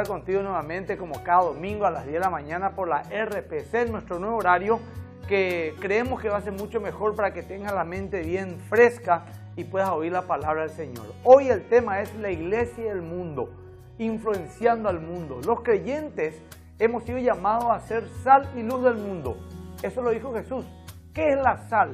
estar contigo nuevamente como cada domingo a las 10 de la mañana por la RPC, nuestro nuevo horario, que creemos que va a ser mucho mejor para que tengas la mente bien fresca y puedas oír la palabra del Señor. Hoy el tema es la iglesia y el mundo, influenciando al mundo. Los creyentes hemos sido llamados a ser sal y luz del mundo. Eso lo dijo Jesús. ¿Qué es la sal?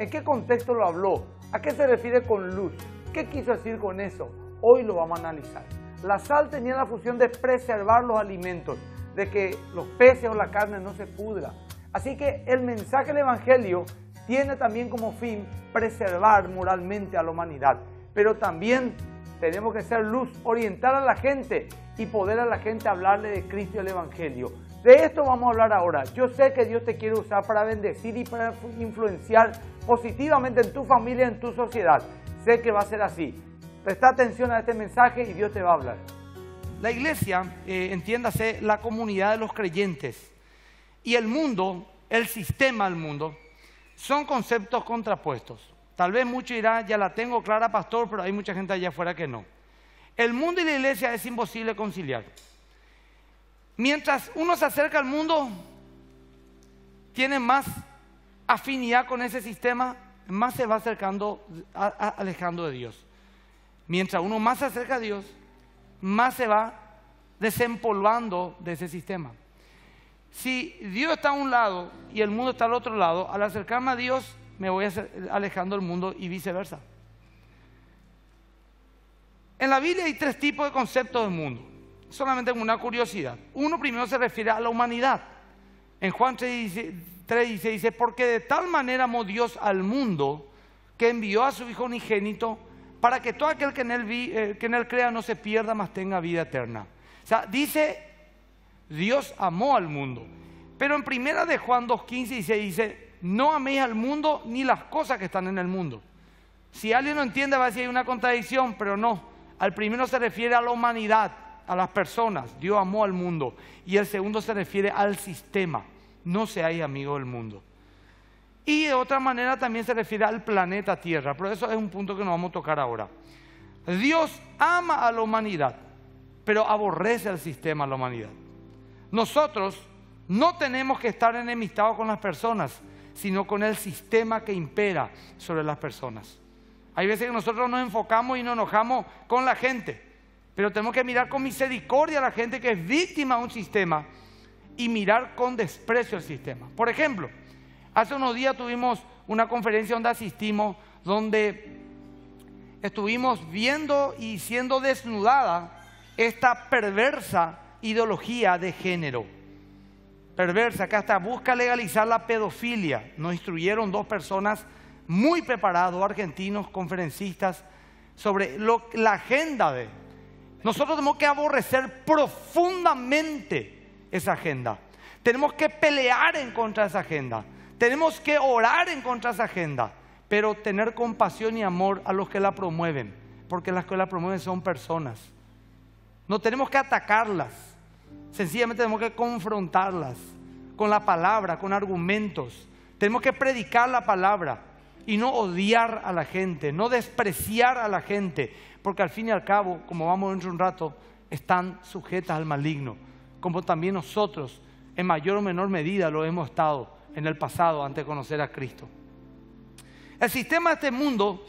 ¿En qué contexto lo habló? ¿A qué se refiere con luz? ¿Qué quiso decir con eso? Hoy lo vamos a analizar. La sal tenía la función de preservar los alimentos, de que los peces o la carne no se pudra. Así que el mensaje del Evangelio tiene también como fin preservar moralmente a la humanidad. Pero también tenemos que ser luz, orientar a la gente y poder a la gente hablarle de Cristo y el Evangelio. De esto vamos a hablar ahora. Yo sé que Dios te quiere usar para bendecir y para influenciar positivamente en tu familia, en tu sociedad. Sé que va a ser así. Presta atención a este mensaje y Dios te va a hablar. La iglesia, eh, entiéndase, la comunidad de los creyentes y el mundo, el sistema del mundo, son conceptos contrapuestos. Tal vez mucho irá ya la tengo clara, pastor, pero hay mucha gente allá afuera que no. El mundo y la iglesia es imposible conciliar. Mientras uno se acerca al mundo, tiene más afinidad con ese sistema, más se va acercando, alejando de Dios. Mientras uno más se acerca a Dios, más se va desempolvando de ese sistema. Si Dios está a un lado y el mundo está al otro lado, al acercarme a Dios me voy alejando del mundo y viceversa. En la Biblia hay tres tipos de conceptos del mundo. Solamente una curiosidad. Uno primero se refiere a la humanidad. En Juan 3 dice, porque de tal manera amó Dios al mundo que envió a su Hijo unigénito para que todo aquel eh, que en él, crea no se pierda, mas tenga vida eterna. O sea, dice, Dios amó al mundo. Pero en primera de Juan 2.15 dice, no améis al mundo ni las cosas que están en el mundo. Si alguien no entiende, va a decir hay una contradicción, pero no. Al primero se refiere a la humanidad, a las personas. Dios amó al mundo. Y el segundo se refiere al sistema. No seáis amigo del mundo. Y de otra manera también se refiere al planeta Tierra, pero eso es un punto que no vamos a tocar ahora. Dios ama a la humanidad, pero aborrece al sistema, a la humanidad. Nosotros no tenemos que estar enemistados con las personas, sino con el sistema que impera sobre las personas. Hay veces que nosotros nos enfocamos y nos enojamos con la gente, pero tenemos que mirar con misericordia a la gente que es víctima de un sistema y mirar con desprecio al sistema. Por ejemplo, Hace unos días tuvimos una conferencia donde asistimos, donde estuvimos viendo y siendo desnudada esta perversa ideología de género. Perversa, que hasta busca legalizar la pedofilia. Nos instruyeron dos personas muy preparados, argentinos, conferencistas, sobre la agenda de... Nosotros tenemos que aborrecer profundamente esa agenda. Tenemos que pelear en contra de esa agenda. Tenemos que orar en contra de esa agenda, pero tener compasión y amor a los que la promueven, porque las que la promueven son personas. No tenemos que atacarlas, sencillamente tenemos que confrontarlas con la palabra, con argumentos. Tenemos que predicar la palabra y no odiar a la gente, no despreciar a la gente, porque al fin y al cabo, como vamos dentro de un rato, están sujetas al maligno, como también nosotros en mayor o menor medida lo hemos estado en el pasado antes de conocer a Cristo. El sistema de este mundo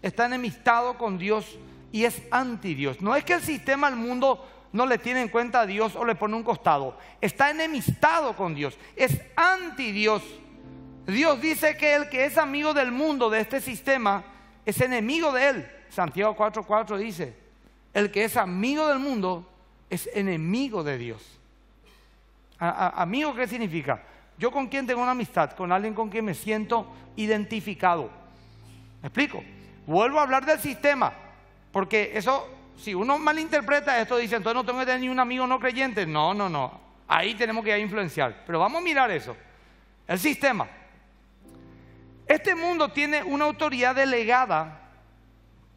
está enemistado con Dios y es anti Dios. No es que el sistema del mundo no le tiene en cuenta a Dios o le pone un costado. Está enemistado con Dios. Es anti Dios. Dios dice que el que es amigo del mundo, de este sistema, es enemigo de él. Santiago 4:4 dice, el que es amigo del mundo es enemigo de Dios. ¿Amigo qué significa? ¿Yo con quién tengo una amistad? Con alguien con quien me siento identificado. ¿Me explico? Vuelvo a hablar del sistema, porque eso, si uno malinterpreta esto, dice, entonces no tengo que tener ni un amigo no creyente. No, no, no. Ahí tenemos que influenciar. Pero vamos a mirar eso. El sistema. Este mundo tiene una autoridad delegada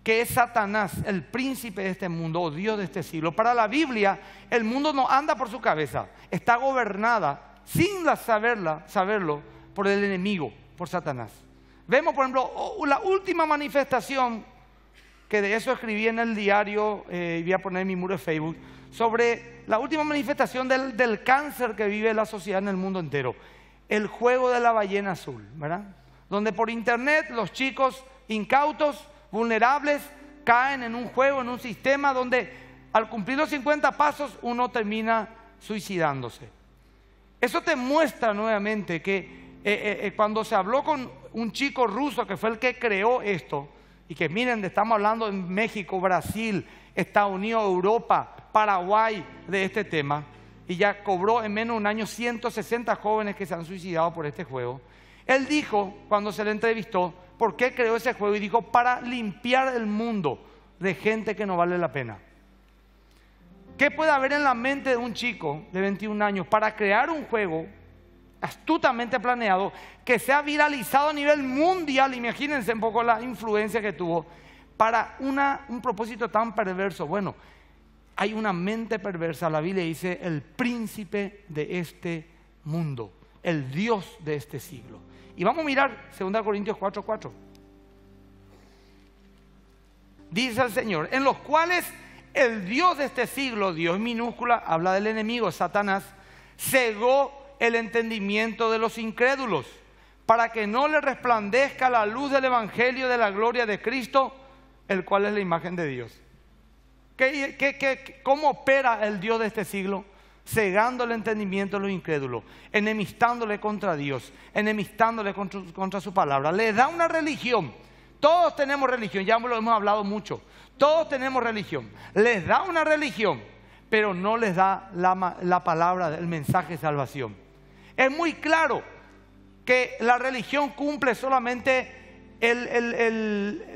que es Satanás, el príncipe de este mundo o Dios de este siglo. Para la Biblia, el mundo no anda por su cabeza, está gobernada sin la saberla, saberlo por el enemigo, por Satanás. Vemos, por ejemplo, la última manifestación, que de eso escribí en el diario, eh, voy a poner mi muro de Facebook, sobre la última manifestación del, del cáncer que vive la sociedad en el mundo entero, el juego de la ballena azul, ¿verdad? Donde por internet los chicos incautos, vulnerables, caen en un juego, en un sistema donde al cumplir los 50 pasos uno termina suicidándose. Eso te muestra nuevamente que eh, eh, eh, cuando se habló con un chico ruso que fue el que creó esto, y que miren, estamos hablando en México, Brasil, Estados Unidos, Europa, Paraguay de este tema, y ya cobró en menos de un año 160 jóvenes que se han suicidado por este juego. Él dijo, cuando se le entrevistó, ¿por qué creó ese juego? Y dijo, para limpiar el mundo de gente que no vale la pena. ¿Qué puede haber en la mente de un chico de 21 años para crear un juego astutamente planeado que se ha viralizado a nivel mundial? Imagínense un poco la influencia que tuvo para un propósito tan perverso. Bueno, hay una mente perversa, la Biblia dice, el príncipe de este mundo, el Dios de este siglo. Y vamos a mirar 2 Corintios 4:4. Dice el Señor, en los cuales el Dios de este siglo, Dios minúscula, habla del enemigo, Satanás, cegó el entendimiento de los incrédulos para que no le resplandezca la luz del Evangelio de la gloria de Cristo, el cual es la imagen de Dios. cómo opera el Dios de este siglo? Cegando el entendimiento de los incrédulos, enemistándole contra Dios, enemistándole contra, contra su palabra. Le da una religión. Todos tenemos religión, ya lo hemos hablado mucho. Todos tenemos religión. Les da una religión, pero no les da la, palabra, el mensaje de salvación. Es muy claro que la religión cumple solamente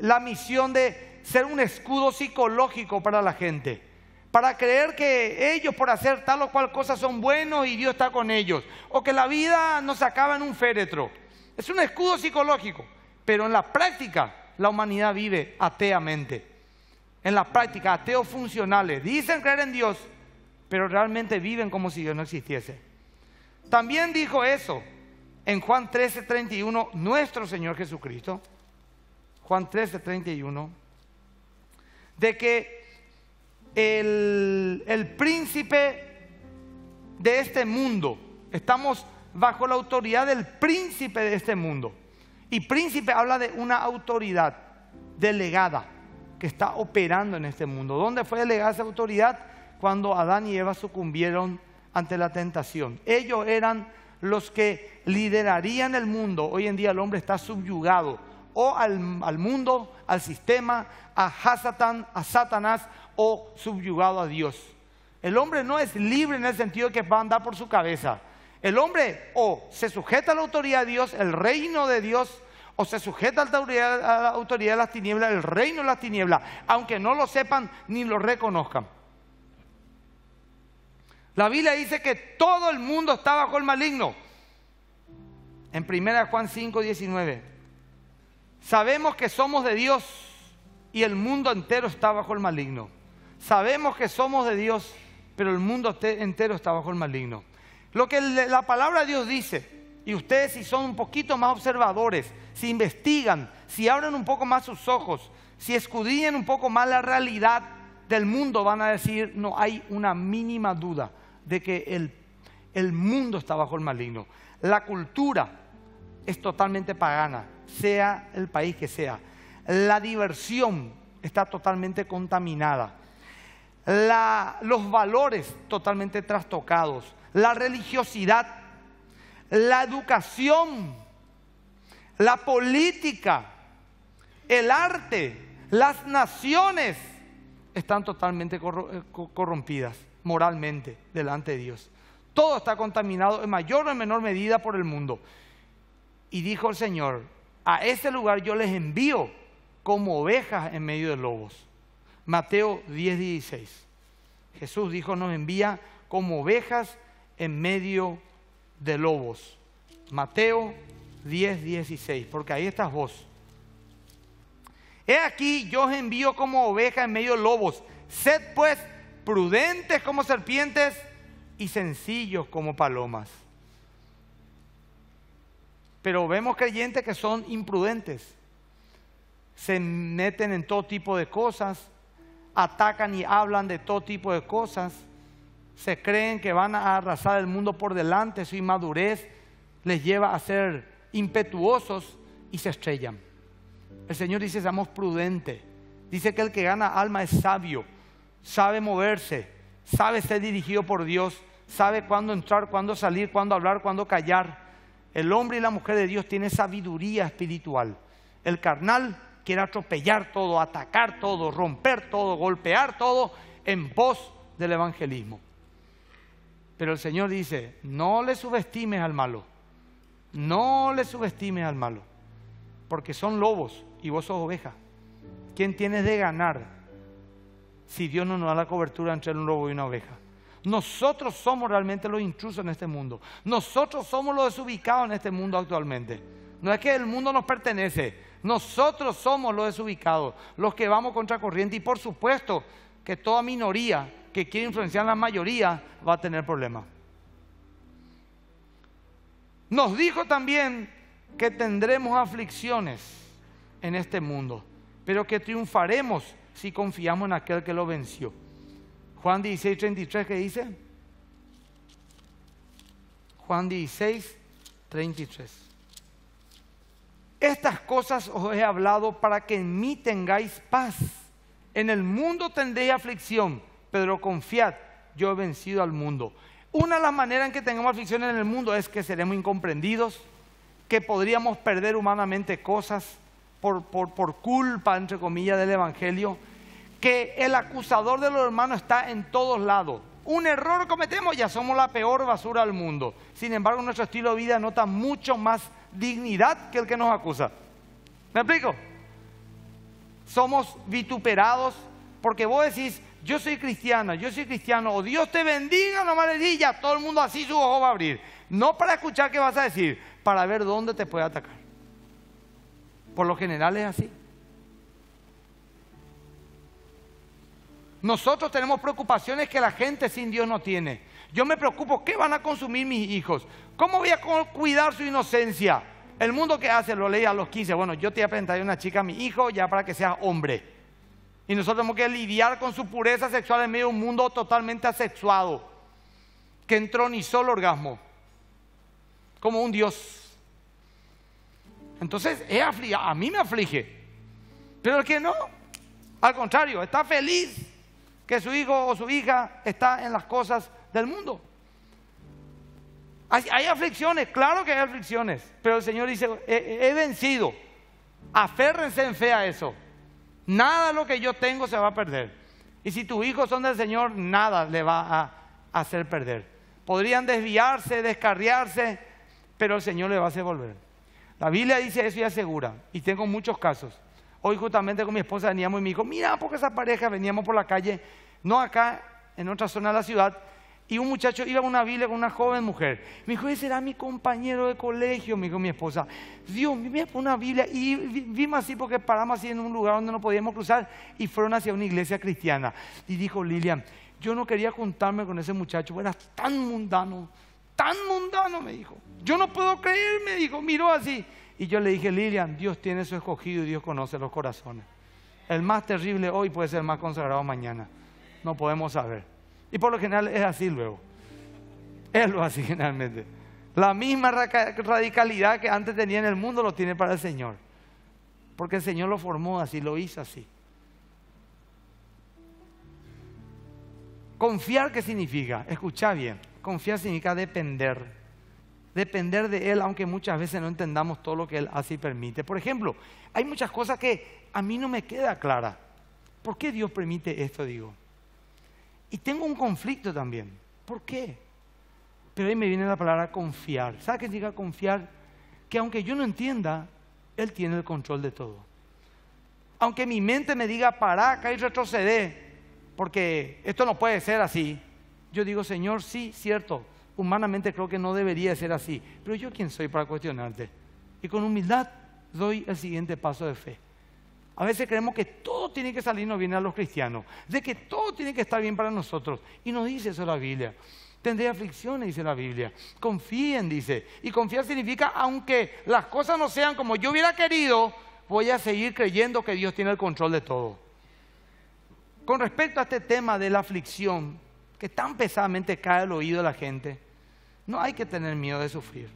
la misión de ser un escudo psicológico para la gente para creer que ellos por hacer tal o cual cosa son buenos y Dios está con ellos, o que la vida nos acaba en un féretro. Es un escudo psicológico, pero en la práctica la humanidad vive ateamente en la práctica ateos funcionales. Dicen creer en Dios, pero realmente viven como si Dios no existiese. También dijo eso en Juan 13, 31, nuestro Señor Jesucristo. Juan 13, De que el, el príncipe de este mundo, estamos bajo la autoridad del príncipe de este mundo. Y príncipe habla de una autoridad delegada que está operando en este mundo. ¿Dónde fue delegada esa autoridad? Cuando Adán y Eva sucumbieron ante la tentación. Ellos eran los que liderarían el mundo. Hoy en día el hombre está subyugado o al, mundo, al sistema, a Hasatán, a Satanás o subyugado a Dios. El hombre no es libre en el sentido de que va a andar por su cabeza. El hombre o se sujeta a la autoridad de Dios, el reino de Dios, o se sujeta a la, autoridad, la de las tinieblas, el reino de las tinieblas, aunque no lo sepan ni lo reconozcan. La Biblia dice que todo el mundo está bajo el maligno. En 1 Juan 5, 19. Sabemos que somos de Dios y el mundo entero está bajo el maligno. Sabemos que somos de Dios, pero el mundo entero está bajo el maligno. Lo que la palabra de Dios dice y ustedes si son un poquito más observadores, si investigan, si abren un poco más sus ojos, si escudillan un poco más la realidad del mundo, van a decir, no hay una mínima duda de que el, mundo está bajo el maligno. La cultura es totalmente pagana, sea el país que sea. La diversión está totalmente contaminada. los valores totalmente trastocados. La religiosidad la educación, la política, el arte, las naciones están totalmente eh, corrompidas moralmente delante de Dios. Todo está contaminado en mayor o en menor medida por el mundo. Y dijo el Señor, a ese lugar yo les envío como ovejas en medio de lobos. Mateo 10, 16. Jesús dijo, nos envía como ovejas en medio de lobos. Mateo 10, 16, porque ahí estás vos. He aquí, yo os envío como oveja en medio de lobos. Sed pues prudentes como serpientes y sencillos como palomas. Pero vemos creyentes que son imprudentes. Se meten en todo tipo de cosas, atacan y hablan de todo tipo de cosas se creen que van a arrasar el mundo por delante, su inmadurez les lleva a ser impetuosos y se estrellan. El Señor dice, seamos prudentes. Dice que el que gana alma es sabio, sabe moverse, sabe ser dirigido por Dios, sabe cuándo entrar, cuándo salir, cuándo hablar, cuándo callar. El hombre y la mujer de Dios tiene sabiduría espiritual. El carnal quiere atropellar todo, atacar todo, romper todo, golpear todo en pos del evangelismo. Pero el Señor dice, no le subestimes al malo, no le subestimes al malo, porque son lobos y vos sos oveja. ¿Quién tienes de ganar si Dios no nos da la cobertura entre un lobo y una oveja? Nosotros somos realmente los intrusos en este mundo. Nosotros somos los desubicados en este mundo actualmente. No es que el mundo nos pertenece. Nosotros somos los desubicados, los que vamos contra corriente. Y por supuesto que toda minoría que quiere influenciar la mayoría va a tener problemas. Nos dijo también que tendremos aflicciones en este mundo, pero que triunfaremos si confiamos en aquel que lo venció. Juan 16, 33, ¿qué dice? Juan 16, 33. Estas cosas os he hablado para que en mí tengáis paz. En el mundo tendréis aflicción, Pedro, confiad, yo he vencido al mundo. Una de las maneras en que tengamos aflicciones en el mundo es que seremos incomprendidos, que podríamos perder humanamente cosas por, por culpa, entre comillas, del Evangelio, que el acusador de los hermanos está en todos lados. Un error cometemos, ya somos la peor basura del mundo. Sin embargo, nuestro estilo de vida nota mucho más dignidad que el que nos acusa. ¿Me explico? Somos vituperados porque vos decís, yo soy cristiana, yo soy cristiano, o Dios te bendiga, no maledilla, todo el mundo así su ojo va a abrir. No para escuchar qué vas a decir, para ver dónde te puede atacar. Por lo general es así. Nosotros tenemos preocupaciones que la gente sin Dios no tiene. Yo me preocupo, ¿qué van a consumir mis hijos? ¿Cómo voy a cuidar su inocencia? El mundo que hace, lo lee a los 15. Bueno, yo te voy a presentar una chica, a mi hijo, ya para que sea hombre. Y nosotros tenemos que lidiar con su pureza sexual en medio de un mundo totalmente asexuado, que entró entronizó el orgasmo como un dios. Entonces, a mí me aflige. Pero el que no, al contrario, está feliz que su hijo o su hija está en las cosas del mundo. Hay, aflicciones, claro que hay aflicciones, pero el Señor dice, he vencido. Aférrense en fe a eso. Nada lo que yo tengo se va a perder. Y si tus hijos son del Señor, nada le va a hacer perder. Podrían desviarse, descarriarse, pero el Señor le va a hacer volver. La Biblia dice eso y asegura. Y tengo muchos casos. Hoy justamente con mi esposa veníamos y me dijo, mira, porque esa pareja veníamos por la calle, no acá, en otra zona de la ciudad, y un muchacho iba a una biblia con una joven mujer. Me dijo, ese era mi compañero de colegio, me dijo mi esposa. Dios, me una biblia y vimos así porque paramos así en un lugar donde no podíamos cruzar y fueron hacia una iglesia cristiana. Y dijo Lilian, yo no quería juntarme con ese muchacho, era tan mundano, tan mundano, me dijo. Yo no puedo creer, me dijo, miró así. Y yo le dije, Lilian, Dios tiene su escogido y Dios conoce los corazones. El más terrible hoy puede ser el más consagrado mañana. No podemos saber. Y por lo general es así luego. Es lo así generalmente. La misma radicalidad que antes tenía en el mundo lo tiene para el Señor. Porque el Señor lo formó así, lo hizo así. Confiar, ¿qué significa? Escucha bien. Confiar significa depender. Depender de Él, aunque muchas veces no entendamos todo lo que Él así permite. Por ejemplo, hay muchas cosas que a mí no me queda clara. ¿Por qué Dios permite esto? Digo. Y tengo un conflicto también. ¿Por qué? Pero ahí me viene la palabra confiar. ¿Sabes qué significa confiar? Que aunque yo no entienda, Él tiene el control de todo. Aunque mi mente me diga, pará acá y retrocede, porque esto no puede ser así. Yo digo, Señor, sí, cierto, humanamente creo que no debería ser así, pero yo quién soy para cuestionarte. Y con humildad doy el siguiente paso de fe. A veces creemos que todo tiene que salirnos bien a los cristianos, de que todo tiene que estar bien para nosotros. Y nos dice eso la Biblia. Tendré aflicciones, dice la Biblia. Confíen, dice. Y confiar significa, aunque las cosas no sean como yo hubiera querido, voy a seguir creyendo que Dios tiene el control de todo. Con respecto a este tema de la aflicción, que tan pesadamente cae al oído de la gente, no hay que tener miedo de sufrir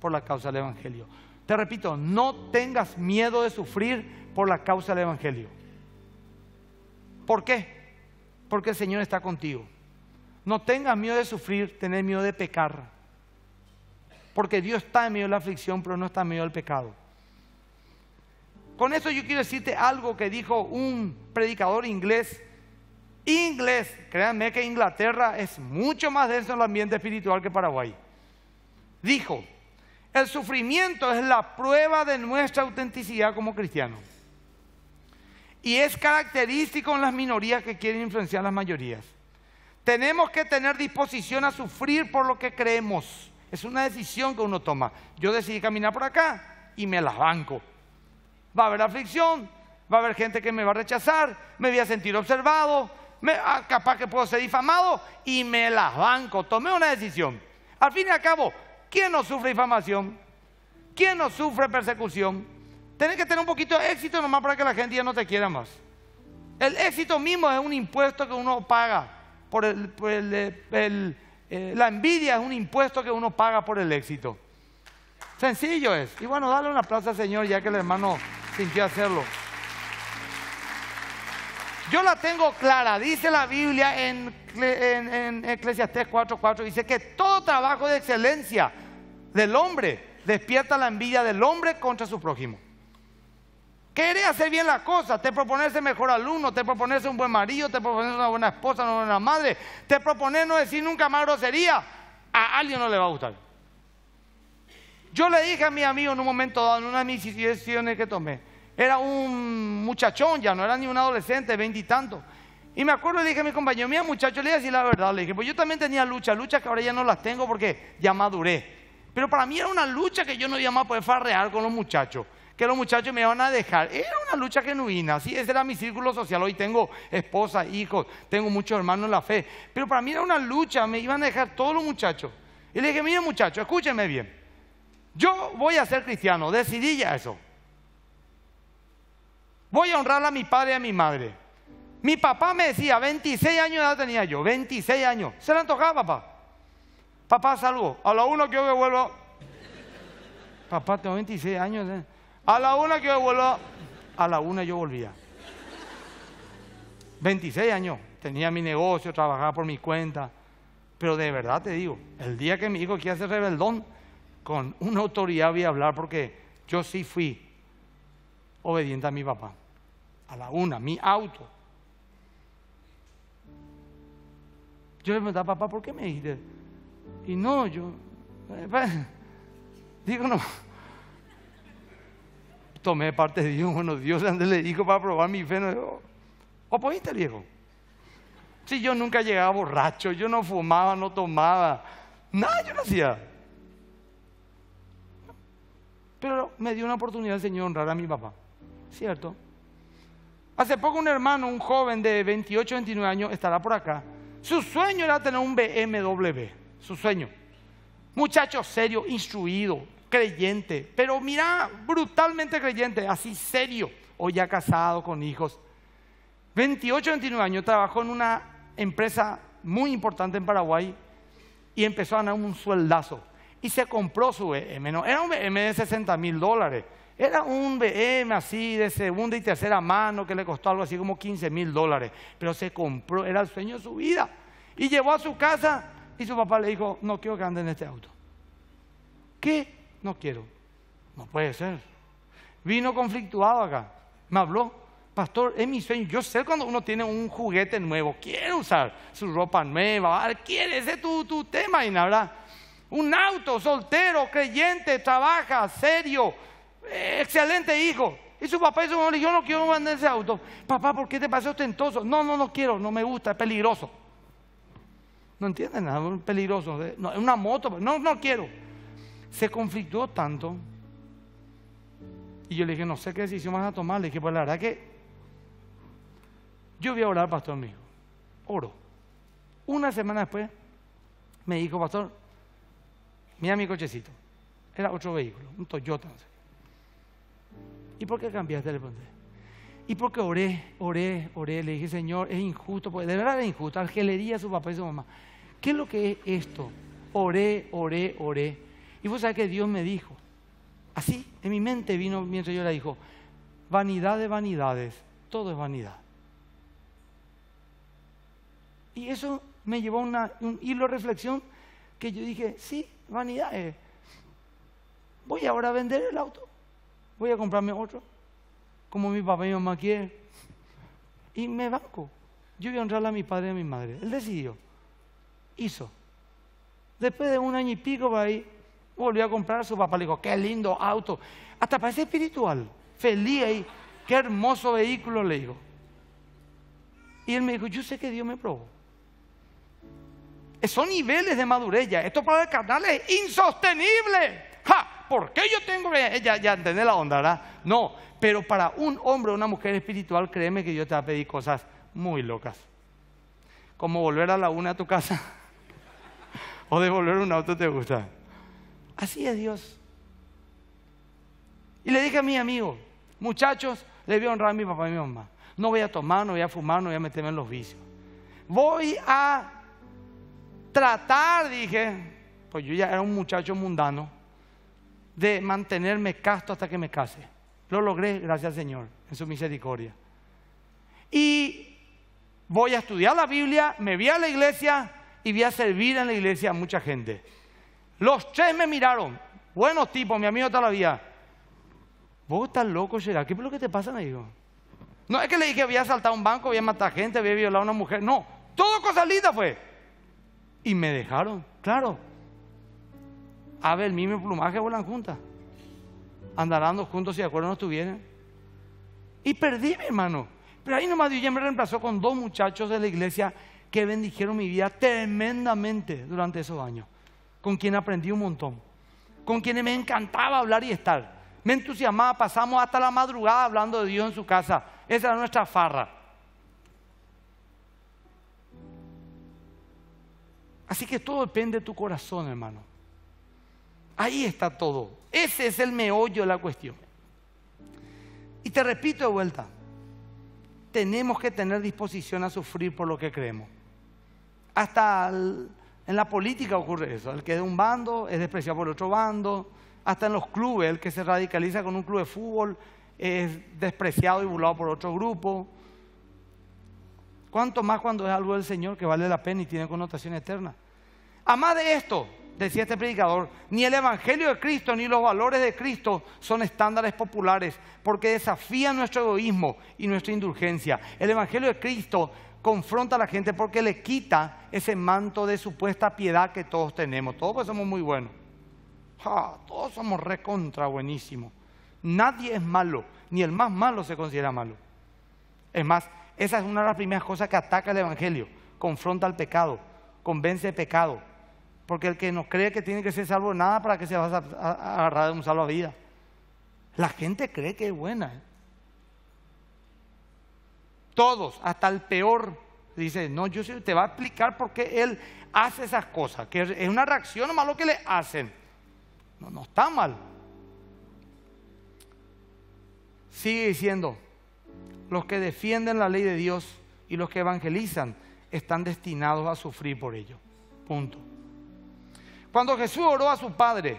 por la causa del Evangelio. Te repito, no tengas miedo de sufrir por la causa del Evangelio. ¿Por qué? Porque el Señor está contigo. No tengas miedo de sufrir, tener miedo de pecar. Porque Dios está en medio de la aflicción, pero no está en medio del pecado. Con eso yo quiero decirte algo que dijo un predicador inglés. Inglés, créanme que Inglaterra es mucho más denso en el ambiente espiritual que Paraguay. Dijo, el sufrimiento es la prueba de nuestra autenticidad como cristianos. Y es característico en las minorías que quieren influenciar las mayorías. Tenemos que tener disposición a sufrir por lo que creemos. Es una decisión que uno toma. Yo decidí caminar por acá y me las banco. Va a haber aflicción, va a haber gente que me va a rechazar, me voy a sentir observado, me, ah, capaz que puedo ser difamado y me las banco. Tomé una decisión. Al fin y al cabo, ¿quién no sufre difamación? ¿Quién no sufre persecución? Tienes que tener un poquito de éxito nomás para que la gente ya no te quiera más. El éxito mismo es un impuesto que uno paga. Por, el, eh, la envidia es un impuesto que uno paga por el éxito. Sencillo es. Y bueno, dale una plaza al Señor ya que el hermano sintió hacerlo. Yo la tengo clara, dice la Biblia en, en, en cuatro, 4:4, dice que todo trabajo de excelencia del hombre despierta la envidia del hombre contra su prójimo. Querer hacer bien las cosas, te proponerse mejor alumno, te proponerse un buen marido, te proponerse una buena esposa, una buena madre, te proponer no decir nunca más grosería, a alguien no le va a gustar. Yo le dije a mi amigo en un momento dado, en una de mis decisiones que tomé, era un muchachón ya, no era ni un adolescente, veinte Y, y me acuerdo, le dije a mi compañero, mira muchacho, le voy a decir la verdad, le dije, pues yo también tenía lucha, luchas que ahora ya no las tengo porque ya maduré. Pero para mí era una lucha que yo no iba más a poder farrear con los muchachos que los muchachos me iban a dejar. Era una lucha genuina, sí, ese era mi círculo social. Hoy tengo esposa, hijos, tengo muchos hermanos en la fe. Pero para mí era una lucha, me iban a dejar todos los muchachos. Y le dije, mire muchachos, escúchenme bien. Yo voy a ser cristiano, decidí ya eso. Voy a honrar a mi padre y a mi madre. Mi papá me decía, 26 años de edad tenía yo, 26 años. Se le antojaba, papá. Papá, saludo. A la uno que yo me vuelvo. Papá, tengo 26 años. ¿eh? A la una que yo a la una yo volvía. 26 años, tenía mi negocio, trabajaba por mi cuenta. Pero de verdad te digo, el día que mi hijo quiera ser rebeldón, con una autoridad voy a hablar porque yo sí fui obediente a mi papá. A la una, mi auto. Yo le preguntaba, papá, ¿por qué me dijiste? Y no, yo... Eh, digo, no, tomé parte de Dios. Bueno, Dios antes le dijo para probar mi fe. No, ¿Oponiste, viejo? Si yo nunca llegaba borracho, yo no fumaba, no tomaba, nada yo no hacía. Pero me dio una oportunidad el Señor honrar a mi papá, ¿cierto? Hace poco un hermano, un joven de 28, 29 años, estará por acá. Su sueño era tener un BMW, su sueño. Muchacho serio, instruido, creyente, pero mira, brutalmente creyente, así serio, Hoy ya casado con hijos. 28, 29 años, trabajó en una empresa muy importante en Paraguay y empezó a ganar un sueldazo. Y se compró su BM, ¿no? Era un BM de 60 mil dólares. Era un BM así de segunda y tercera mano que le costó algo así como 15 mil dólares. Pero se compró, era el sueño de su vida. Y llevó a su casa y su papá le dijo, no quiero que ande en este auto. ¿Qué? No quiero. No puede ser. Vino conflictuado acá. Me habló. Pastor, es mi sueño. Yo sé cuando uno tiene un juguete nuevo, quiere usar su ropa nueva, quiere, ese es tu, tema, y habla. Un auto, soltero, creyente, trabaja, serio, excelente hijo. Y su papá dice, yo no quiero vender ese auto. Papá, ¿por qué te pasó ostentoso? No, no, no quiero, no me gusta, es peligroso. No entienden nada, es peligroso. No, es una moto, no, no quiero se conflictuó tanto. Y yo le dije, no sé qué decisión vas a tomar. Le dije, pues la verdad que yo voy a orar, pastor mío. Oro. Una semana después me dijo, pastor, mira mi cochecito. Era otro vehículo, un Toyota. ¿Y por qué cambiaste? Le pregunté. Y porque oré, oré, oré. Le dije, Señor, es injusto. Porque de verdad es injusto. Argelería a su papá y su mamá. ¿Qué es lo que es esto? Oré, oré, oré. Y vos sabés que Dios me dijo, así en mi mente vino mientras yo la dijo, vanidad de vanidades, todo es vanidad. Y eso me llevó a una, un hilo de reflexión que yo dije, sí, vanidad es. Eh, voy ahora a vender el auto, voy a comprarme otro, como mi papá y mi mamá quieren. Y me banco. Yo voy a honrarle a mi padre y a mi madre. Él decidió. Hizo. Después de un año y pico para ahí, Volvió a comprar, a su papá le dijo, qué lindo auto. Hasta parece espiritual. Feliz ahí. Qué hermoso vehículo, le digo. Y él me dijo, yo sé que Dios me probó. Eh, son niveles de madurez Esto para el canal es insostenible. ¡Ja! ¿Por qué yo tengo que... Ya, ya la onda, ¿verdad? No, pero para un hombre o una mujer espiritual, créeme que yo te va a pedir cosas muy locas. Como volver a la una a tu casa o devolver un auto te gusta. Así es Dios. Y le dije a mi amigo, muchachos, le voy a honrar a mi papá y a mi mamá. No voy a tomar, no voy a fumar, no voy a meterme en los vicios. Voy a tratar, dije, pues yo ya era un muchacho mundano, de mantenerme casto hasta que me case. Lo logré, gracias al Señor, en su misericordia. Y voy a estudiar la Biblia, me vi a la iglesia y voy a servir en la iglesia a mucha gente. Los tres me miraron. Buenos tipos, mi amigo todavía. Vos estás loco, será ¿Qué es lo que te pasa, me dijo? No es que le dije que había asaltado un banco, había matado gente, había violado a una mujer. No, todo cosa linda fue. Y me dejaron, claro. a ver el mismo plumaje vuelan juntas. Andarán juntos si de acuerdo no estuvieran. Y perdí, mi hermano. Pero ahí nomás Dios me reemplazó con dos muchachos de la iglesia que bendijeron mi vida tremendamente durante esos años con quien aprendí un montón, con quienes me encantaba hablar y estar. Me entusiasmaba, pasamos hasta la madrugada hablando de Dios en su casa. Esa era nuestra farra. Así que todo depende de tu corazón, hermano. Ahí está todo. Ese es el meollo de la cuestión. Y te repito de vuelta, tenemos que tener disposición a sufrir por lo que creemos. Hasta el en la política ocurre eso. El que de un bando es despreciado por el otro bando. Hasta en los clubes, el que se radicaliza con un club de fútbol es despreciado y burlado por otro grupo. ¿Cuánto más cuando es algo del Señor que vale la pena y tiene connotación eterna? A más de esto, decía este predicador, ni el Evangelio de Cristo ni los valores de Cristo son estándares populares porque desafían nuestro egoísmo y nuestra indulgencia. El Evangelio de Cristo confronta a la gente porque le quita ese manto de supuesta piedad que todos tenemos. Todos pues, somos muy buenos. todos somos recontra buenísimos. Nadie es malo, ni el más malo se considera malo. Es más, esa es una de las primeras cosas que ataca el Evangelio. Confronta al pecado, convence de pecado. Porque el que no cree que tiene que ser salvo nada para que se vaya a agarrar de un salvo a vida. La gente cree que es buena. ¿eh? todos, hasta el peor. Dice, no, yo te va a explicar por qué él hace esas cosas, que es una reacción a lo que le hacen. No, no está mal. Sigue diciendo, los que defienden la ley de Dios y los que evangelizan están destinados a sufrir por ello. Punto. Cuando Jesús oró a su Padre,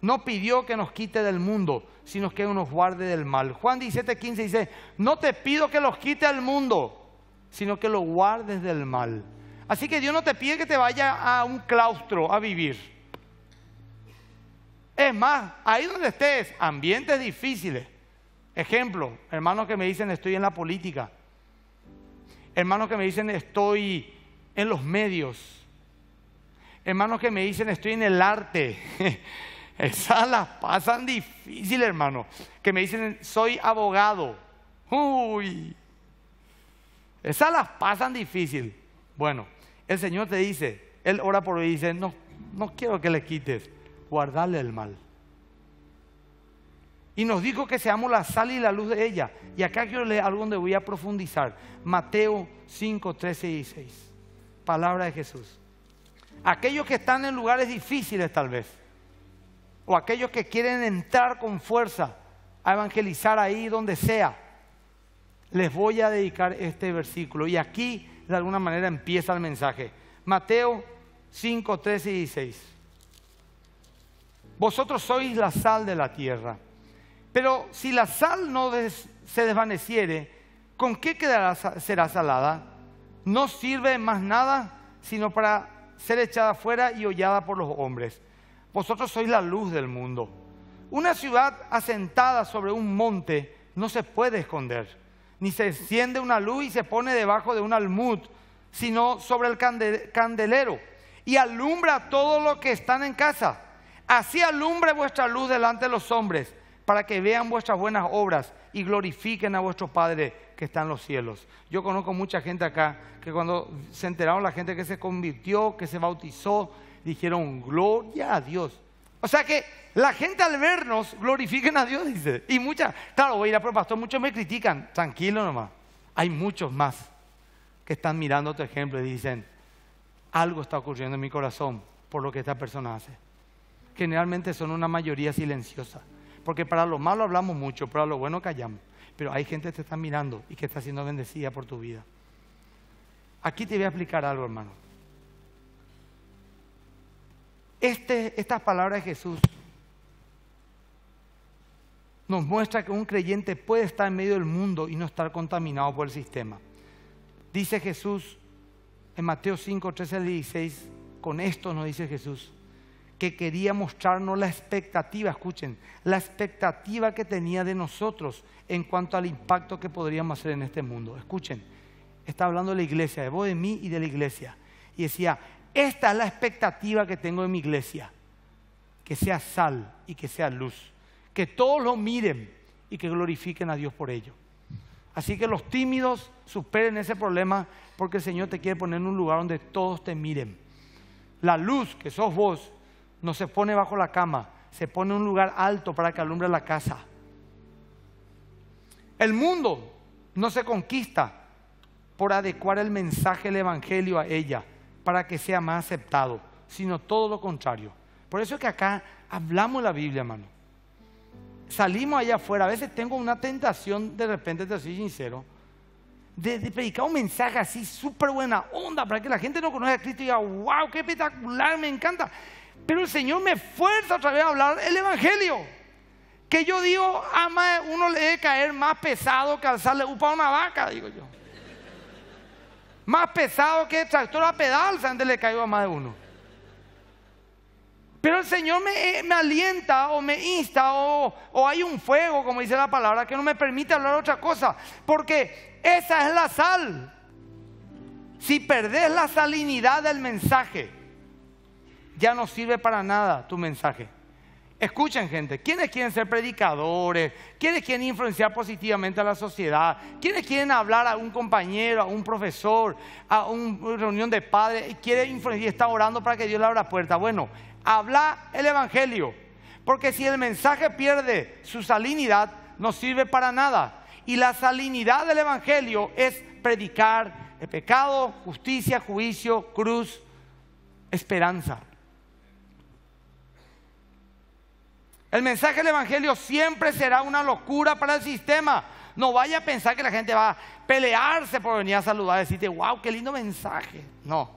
no pidió que nos quite del mundo, sino que nos guarde del mal. Juan 17, 15 dice, no te pido que los quite al mundo, sino que los guardes del mal. Así que Dios no te pide que te vaya a un claustro a vivir. Es más, ahí donde estés, ambientes difíciles. Ejemplo, hermanos que me dicen estoy en la política. Hermanos que me dicen estoy en los medios. Hermanos que me dicen estoy en el arte. Esas las pasan difícil, hermano. Que me dicen, soy abogado. Uy. Esas las pasan difícil. Bueno, el Señor te dice, Él ora por hoy y dice, no, no quiero que le quites, guardarle el mal. Y nos dijo que seamos la sal y la luz de ella. Y acá quiero leer algo donde voy a profundizar. Mateo 5, 13 y 6. Palabra de Jesús. Aquellos que están en lugares difíciles tal vez o aquellos que quieren entrar con fuerza a evangelizar ahí donde sea, les voy a dedicar este versículo. Y aquí, de alguna manera, empieza el mensaje. Mateo 5, 13 y 16. Vosotros sois la sal de la tierra. Pero si la sal no se desvaneciere, ¿con qué quedará, será salada? No sirve más nada, sino para ser echada fuera y hollada por los hombres. Vosotros sois la luz del mundo. Una ciudad asentada sobre un monte no se puede esconder, ni se enciende una luz y se pone debajo de un almud, sino sobre el candelero y alumbra a todos los que están en casa. Así alumbre vuestra luz delante de los hombres, para que vean vuestras buenas obras y glorifiquen a vuestro Padre que está en los cielos. Yo conozco mucha gente acá que cuando se enteraron la gente que se convirtió, que se bautizó, dijeron, gloria a Dios. O sea que la gente al vernos glorifiquen a Dios, dice. Y muchas, claro, voy a ir a pastor, muchos me critican, tranquilo nomás. Hay muchos más que están mirando tu ejemplo y dicen, algo está ocurriendo en mi corazón por lo que esta persona hace. Generalmente son una mayoría silenciosa, porque para lo malo hablamos mucho, para lo bueno callamos. Pero hay gente que te está mirando y que está siendo bendecida por tu vida. Aquí te voy a explicar algo, hermano. Esta estas palabras de Jesús nos muestra que un creyente puede estar en medio del mundo y no estar contaminado por el sistema. Dice Jesús en Mateo 5, 13 al 16, con esto nos dice Jesús, que quería mostrarnos la expectativa, escuchen, la expectativa que tenía de nosotros en cuanto al impacto que podríamos hacer en este mundo. Escuchen, está hablando de la iglesia, de vos, de mí y de la iglesia. Y decía, esta es la expectativa que tengo de mi iglesia. Que sea sal y que sea luz. Que todos lo miren y que glorifiquen a Dios por ello. Así que los tímidos superen ese problema porque el Señor te quiere poner en un lugar donde todos te miren. La luz que sos vos no se pone bajo la cama, se pone en un lugar alto para que alumbre la casa. El mundo no se conquista por adecuar el mensaje del Evangelio a ella para que sea más aceptado, sino todo lo contrario. Por eso es que acá hablamos la Biblia, hermano. Salimos allá afuera. A veces tengo una tentación, de repente te soy sincero, de, predicar un mensaje así súper buena onda para que la gente no conozca a Cristo y diga, wow, qué espectacular, me encanta. Pero el Señor me fuerza otra vez a hablar el Evangelio que yo digo, ama, ah, uno le debe caer más pesado que alzarle upa a una vaca, digo yo. Más pesado que el tractor a pedal, antes le cayó a más de uno. Pero el Señor eh, me, alienta o me insta o, o, hay un fuego, como dice la palabra, que no me permite hablar otra cosa. Porque esa es la sal. Si perdés la salinidad del mensaje, ya no sirve para nada tu mensaje. Escuchen gente, quienes quieren ser predicadores? Quienes quieren influenciar positivamente a la sociedad? Quienes quieren hablar a un compañero, a un profesor, a una reunión de padres? Y ¿Quiere influenciar y está orando para que Dios le abra la puerta? Bueno, habla el Evangelio, porque si el mensaje pierde su salinidad, no sirve para nada. Y la salinidad del Evangelio es predicar el pecado, justicia, juicio, cruz, esperanza. El mensaje del Evangelio siempre será una locura para el sistema. No vaya a pensar que la gente va a pelearse por venir a saludar y decirte, wow, qué lindo mensaje. No.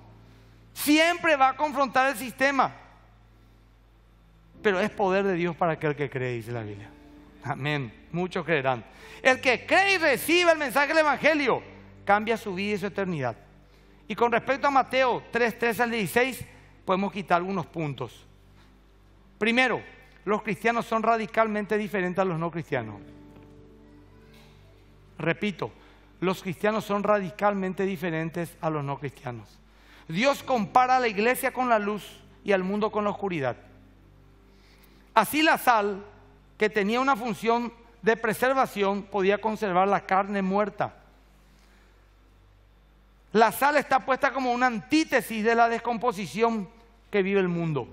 Siempre va a confrontar el sistema. Pero es poder de Dios para aquel que cree, dice la Biblia. Amén. Muchos creerán. El que cree y recibe el mensaje del Evangelio cambia su vida y su eternidad. Y con respecto a Mateo 3, 3 al 16, podemos quitar algunos puntos. Primero, los cristianos son radicalmente diferentes a los no cristianos. Repito, los cristianos son radicalmente diferentes a los no cristianos. Dios compara a la iglesia con la luz y al mundo con la oscuridad. Así la sal, que tenía una función de preservación, podía conservar la carne muerta. La sal está puesta como una antítesis de la descomposición que vive el mundo.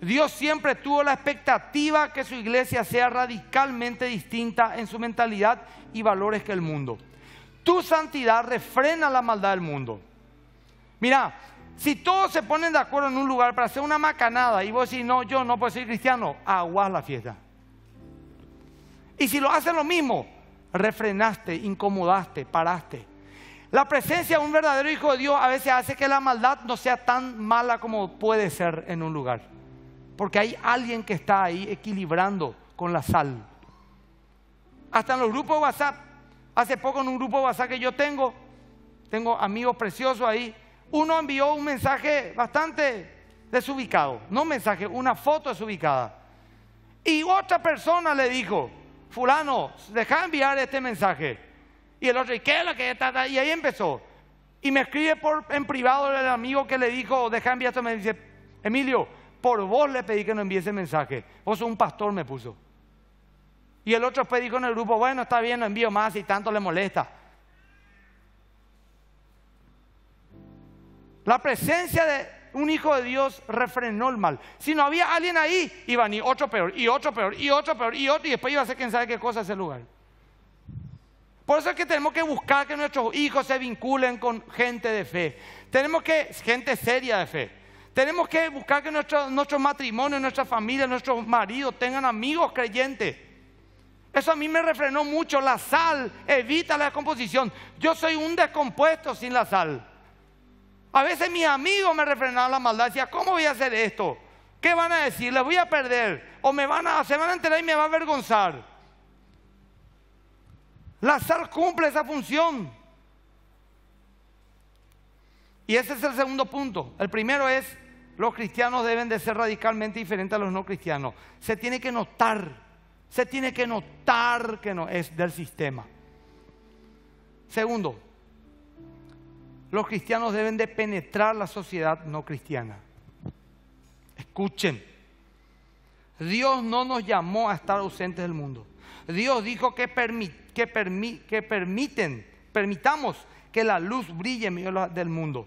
Dios siempre tuvo la expectativa que su iglesia sea radicalmente distinta en su mentalidad y valores que el mundo. Tu santidad refrena la maldad del mundo. Mira, si todos se ponen de acuerdo en un lugar para hacer una macanada y vos decís, no, yo no puedo ser cristiano, aguas la fiesta. Y si lo hacen lo mismo, refrenaste, incomodaste, paraste. La presencia de un verdadero hijo de Dios a veces hace que la maldad no sea tan mala como puede ser en un lugar. Porque hay alguien que está ahí equilibrando con la sal. Hasta en los grupos WhatsApp. Hace poco en un grupo WhatsApp que yo tengo, tengo amigos preciosos ahí, uno envió un mensaje bastante desubicado. No un mensaje, una foto desubicada. Y otra persona le dijo, fulano, deja enviar este mensaje. Y el otro, ¿y qué es lo que está? Y ahí empezó. Y me escribe por, en privado el amigo que le dijo, deja enviar esto. Me dice, Emilio, por vos le pedí que no envíe ese mensaje. Vos un pastor, me puso. Y el otro pedí con el grupo, bueno, está bien, no envío más y tanto le molesta. La presencia de un hijo de Dios refrenó el mal. Si no había alguien ahí, iban y otro peor, y otro peor, y otro peor, y otro, y después iba a ser quien sabe qué cosa ese lugar. Por eso es que tenemos que buscar que nuestros hijos se vinculen con gente de fe. Tenemos que, gente seria de fe. Tenemos que buscar que nuestro, matrimonios, matrimonio, nuestra familia, nuestros maridos tengan amigos creyentes. Eso a mí me refrenó mucho. La sal evita la descomposición. Yo soy un descompuesto sin la sal. A veces mis amigos me refrenaban la maldad. Decía, ¿cómo voy a hacer esto? ¿Qué van a decir? ¿Le voy a perder? ¿O me van a, se van a enterar y me va a avergonzar? La sal cumple esa función. Y ese es el segundo punto. El primero es los cristianos deben de ser radicalmente diferentes a los no cristianos. Se tiene que notar, se tiene que notar que no es del sistema. Segundo, los cristianos deben de penetrar la sociedad no cristiana. Escuchen, Dios no nos llamó a estar ausentes del mundo. Dios dijo que, permiten, permitamos que la luz brille en medio del mundo.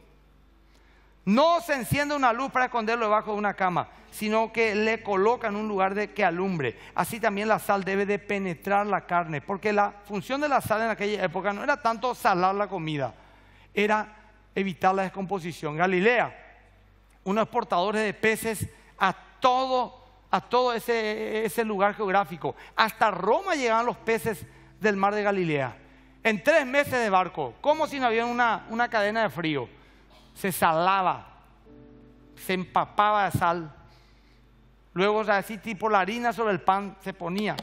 No se enciende una luz para esconderlo debajo de una cama, sino que le coloca en un lugar de que alumbre. Así también la sal debe de penetrar la carne, porque la función de la sal en aquella época no era tanto salar la comida, era evitar la descomposición. Galilea, unos portadores de peces a todo, a todo ese, lugar geográfico. Hasta Roma llegaban los peces del mar de Galilea. En tres meses de barco, como si no hubiera una, una cadena de frío se salaba, se empapaba de sal. Luego, así tipo la harina sobre el pan se ponía.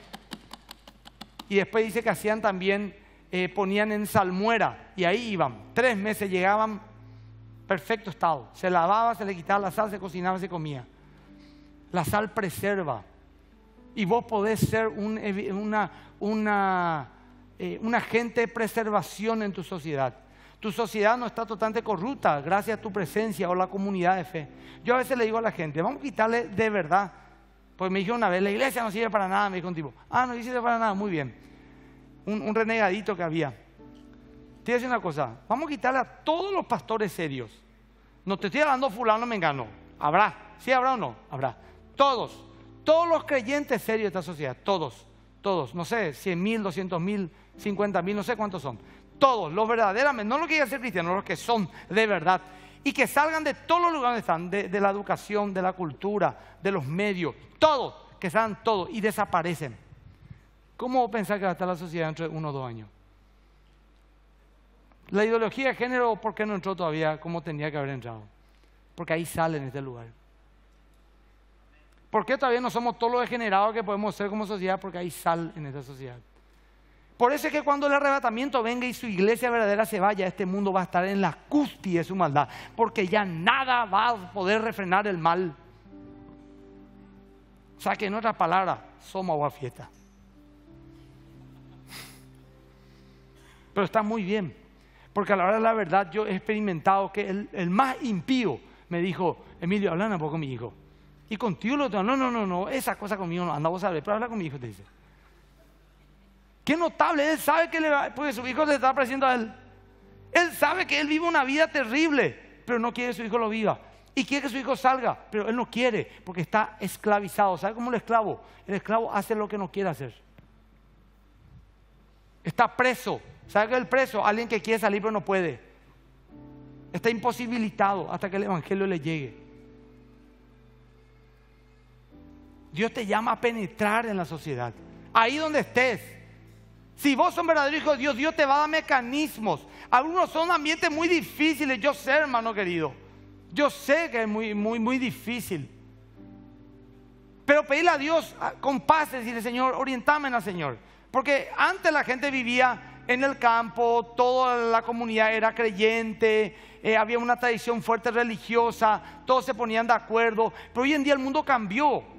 Y después dice que hacían también, eh, ponían en salmuera y ahí iban. Tres meses llegaban perfecto estado. Se lavaba, se le quitaba la sal, se cocinaba, se comía. La sal preserva. Y vos podés ser una, una, eh, un agente de preservación en tu sociedad. Tu sociedad no está totalmente corrupta gracias a tu presencia o la comunidad de fe. Yo a veces le digo a la gente, vamos a quitarle de verdad. Pues me dijo una vez, la iglesia no sirve para nada. Me dijo un tipo, ah, no sirve para nada, muy bien. Un, renegadito que había. Te voy a decir una cosa, vamos a quitarle a todos los pastores serios. No te estoy hablando fulano, me engano. Habrá, sí habrá o no, habrá. Todos, todos los creyentes serios de esta sociedad, todos, todos, no sé, 100 mil, 200 mil, 50 mil, no sé cuántos son todos los verdaderamente, no los que quieren ser cristianos, los que son de verdad, y que salgan de todos los lugares donde están, de, la educación, de la cultura, de los medios, todos, que salgan todos y desaparecen. ¿Cómo pensar que va a estar la sociedad dentro de uno o dos años? La ideología de género, ¿por qué no entró todavía como tenía que haber entrado? Porque ahí sale en este lugar. ¿Por qué todavía no somos todos los degenerados que podemos ser como sociedad? Porque ahí sal en esta sociedad. Por eso es que cuando el arrebatamiento venga y su iglesia verdadera se vaya, este mundo va a estar en la cúspide de su maldad, porque ya nada va a poder refrenar el mal. O sea que en otras palabras, somos agua fiesta. Pero está muy bien, porque a la hora de la verdad yo he experimentado que el, más impío me dijo, Emilio, habla un poco con mi hijo. Y contigo lo tengo no, no, no, no, esa cosa conmigo no, anda vos a ver, pero habla con mi hijo, te dice. Qué notable, él sabe que le va, porque su hijo se está apareciendo a él. Él sabe que él vive una vida terrible, pero no quiere que su hijo lo viva. Y quiere que su hijo salga, pero él no quiere, porque está esclavizado. ¿Sabe cómo el esclavo? El esclavo hace lo que no quiere hacer. Está preso. ¿Sabe que el preso? Alguien que quiere salir pero no puede. Está imposibilitado hasta que el Evangelio le llegue. Dios te llama a penetrar en la sociedad. Ahí donde estés, si vos sos verdadero hijo de Dios, Dios te va a dar mecanismos. Algunos son ambientes muy difíciles, yo sé, hermano querido. Yo sé que es muy, muy, muy difícil. Pero pedirle a Dios ah, con paz, decirle, Señor, orientame al Señor. Porque antes la gente vivía en el campo, toda la comunidad era creyente, eh, había una tradición fuerte religiosa, todos se ponían de acuerdo. Pero hoy en día el mundo cambió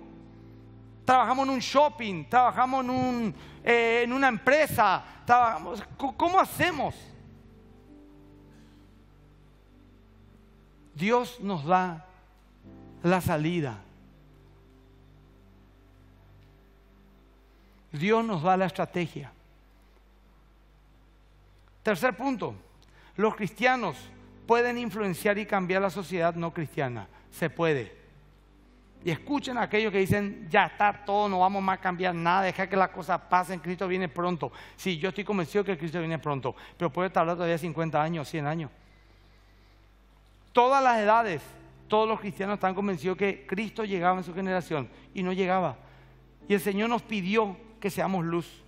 trabajamos en un shopping, trabajamos en, un, eh, en una empresa, ¿cómo hacemos? Dios nos da la salida. Dios nos da la estrategia. Tercer punto, los cristianos pueden influenciar y cambiar la sociedad no cristiana. Se puede. Y escuchen a aquellos que dicen, ya está todo, no vamos más a cambiar nada, deja que las cosas pasen, Cristo viene pronto. Sí, yo estoy convencido que Cristo viene pronto, pero puede tardar todavía 50 años, 100 años. Todas las edades, todos los cristianos están convencidos que Cristo llegaba en su generación y no llegaba. Y el Señor nos pidió que seamos luz.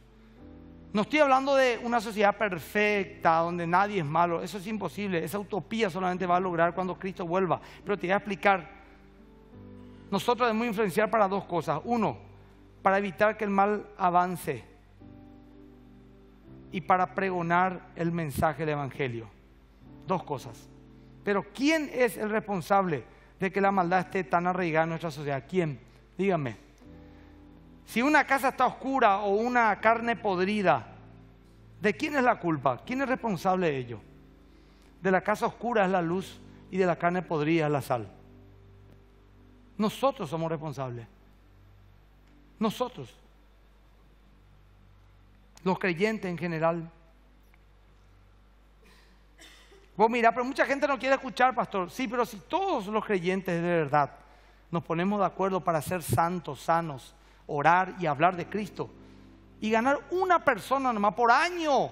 No estoy hablando de una sociedad perfecta donde nadie es malo, eso es imposible, esa utopía solamente va a lograr cuando Cristo vuelva. Pero te voy a explicar nosotros debemos influenciar para dos cosas. Uno, para evitar que el mal avance y para pregonar el mensaje del Evangelio. Dos cosas. Pero ¿quién es el responsable de que la maldad esté tan arraigada en nuestra sociedad? ¿Quién? Díganme. Si una casa está oscura o una carne podrida, ¿de quién es la culpa? ¿Quién es responsable de ello? De la casa oscura es la luz y de la carne podrida es la sal. Nosotros somos responsables. Nosotros. Los creyentes en general. Vos mirá, pero mucha gente no quiere escuchar, pastor. Sí, pero si todos los creyentes de verdad nos ponemos de acuerdo para ser santos, sanos, orar y hablar de Cristo, y ganar una persona nomás por año,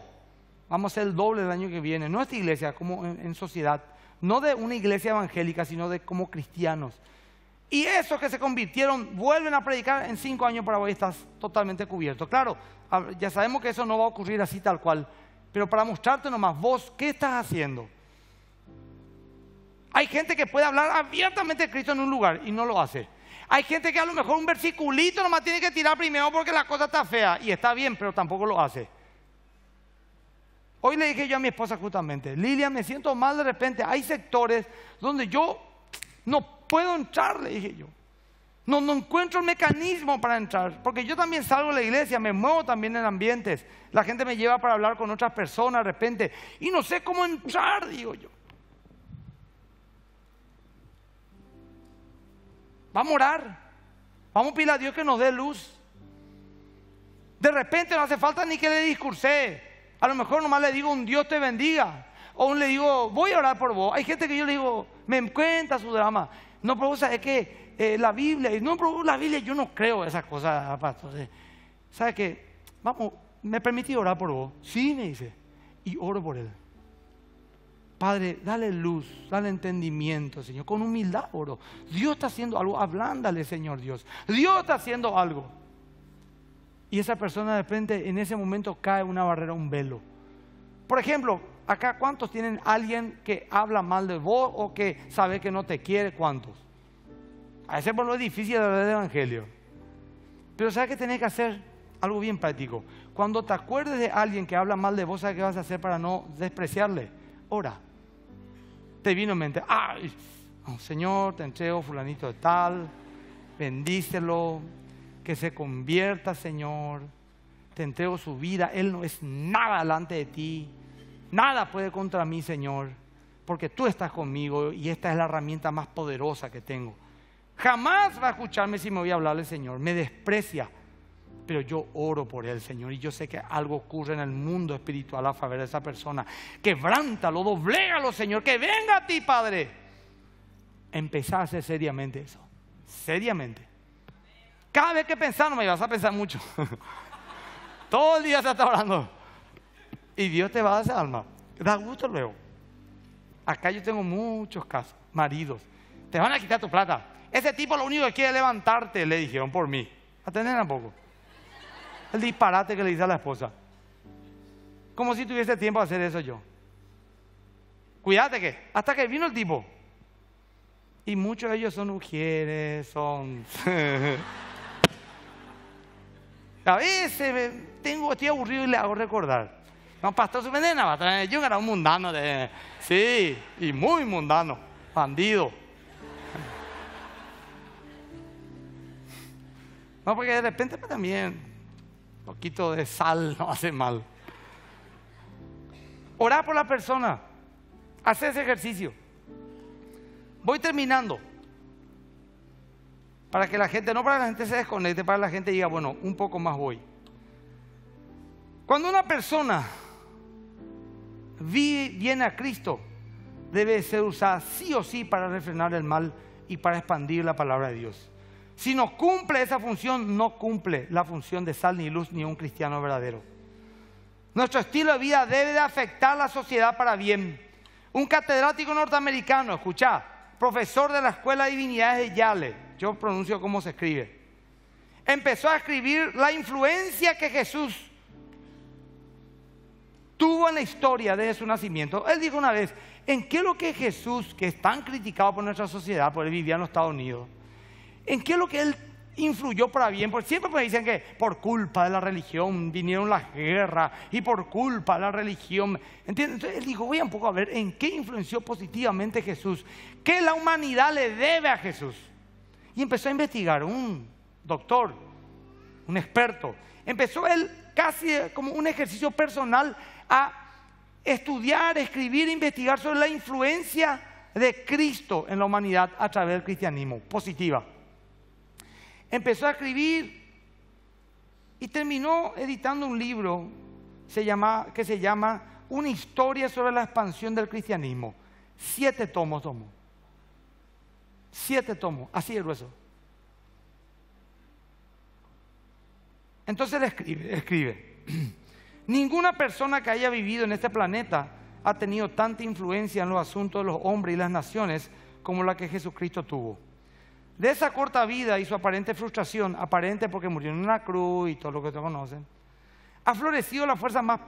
vamos a ser el doble del año que viene. No esta iglesia, como en sociedad, no de una iglesia evangélica, sino de como cristianos. Y esos que se convirtieron vuelven a predicar en cinco años para hoy estás totalmente cubierto. Claro, ya sabemos que eso no va a ocurrir así tal cual, pero para mostrarte nomás, vos, ¿qué estás haciendo? Hay gente que puede hablar abiertamente de Cristo en un lugar y no lo hace. Hay gente que a lo mejor un versiculito nomás tiene que tirar primero porque la cosa está fea y está bien, pero tampoco lo hace. Hoy le dije yo a mi esposa justamente, Lilia, me siento mal de repente. Hay sectores donde yo no puedo entrar, le dije yo. No, encuentro el mecanismo para entrar, porque yo también salgo de la iglesia, me muevo también en ambientes, la gente me lleva para hablar con otras personas de repente, y no sé cómo entrar, digo yo. Vamos a orar, vamos a pedir a Dios que nos dé luz. De repente no hace falta ni que le discursé. a lo mejor nomás le digo un Dios te bendiga, o le digo voy a orar por vos. Hay gente que yo le digo, me encuentra su drama, no, pero es que eh, la Biblia, no, pero la Biblia, yo no creo esas cosas, pastor. Eh. ¿Sabe qué? Vamos, ¿me permití orar por vos? Sí, me dice. Y oro por él. Padre, dale luz, dale entendimiento, Señor. Con humildad oro. Dios está haciendo algo. Hablándale, Señor Dios. Dios está haciendo algo. Y esa persona de repente en ese momento cae una barrera, un velo. Por ejemplo, Acá, ¿cuántos tienen alguien que habla mal de vos o que sabe que no te quiere? ¿Cuántos? A ese por lo difícil de del Evangelio. Pero ¿sabes que tenés que hacer? Algo bien práctico. Cuando te acuerdes de alguien que habla mal de vos, ¿sabes qué vas a hacer para no despreciarle? Ora. Te vino en mente, ¡ay! señor, te entrego fulanito de tal, bendícelo, que se convierta, Señor. Te entrego su vida, Él no es nada delante de ti. Nada puede contra mí, Señor, porque tú estás conmigo y esta es la herramienta más poderosa que tengo. Jamás va a escucharme si me voy a hablarle, Señor. Me desprecia, pero yo oro por él, Señor, y yo sé que algo ocurre en el mundo espiritual a favor de esa persona. Quebrántalo, doblégalo, Señor, que venga a ti, Padre. Empezá a hacer seriamente eso, seriamente. Cada vez que pensar, no me vas a pensar mucho. Todo el día se está hablando y Dios te va a dar esa alma. Da gusto luego. Acá yo tengo muchos casos, maridos. Te van a quitar tu plata. Ese tipo lo único que quiere es levantarte, le dijeron por mí. ¿a un poco? El disparate que le dice a la esposa. Como si tuviese tiempo de hacer eso yo. Cuídate que, hasta que vino el tipo. Y muchos de ellos son mujeres, son... a veces tengo, estoy aburrido y le hago recordar. No, pastor, su yo era un mundano. De, sí, y muy mundano, bandido. No, porque de repente pues, también un poquito de sal no hace mal. Orar por la persona. Hacer ese ejercicio. Voy terminando. Para que la gente, no para que la gente se desconecte, para que la gente diga, bueno, un poco más voy. Cuando una persona viene a Cristo debe ser usada sí o sí para refrenar el mal y para expandir la palabra de Dios. Si no cumple esa función, no cumple la función de sal ni luz ni un cristiano verdadero. Nuestro estilo de vida debe de afectar la sociedad para bien. Un catedrático norteamericano, escucha, profesor de la Escuela de Divinidades de Yale, yo pronuncio cómo se escribe, empezó a escribir la influencia que Jesús tuvo en la historia desde su nacimiento. Él dijo una vez, ¿en qué lo que Jesús, que es tan criticado por nuestra sociedad, por él vivía en los Estados Unidos, en qué es lo que él influyó para bien? Porque siempre me dicen que por culpa de la religión vinieron las guerras y por culpa de la religión. Entonces él dijo, voy a un poco a ver en qué influenció positivamente Jesús, qué la humanidad le debe a Jesús. Y empezó a investigar un doctor, un experto. Empezó él casi como un ejercicio personal a estudiar, escribir, investigar sobre la influencia de Cristo en la humanidad a través del cristianismo, positiva. Empezó a escribir y terminó editando un libro que se llama Una historia sobre la expansión del cristianismo. Siete tomos tomo. Siete tomos, así es grueso. Entonces él escribe, escribe. Ninguna persona que haya vivido en este planeta ha tenido tanta influencia en los asuntos de los hombres y las naciones como la que Jesucristo tuvo. De esa corta vida y su aparente frustración, aparente porque murió en una cruz y todo lo que te conocen, ha florecido la fuerza más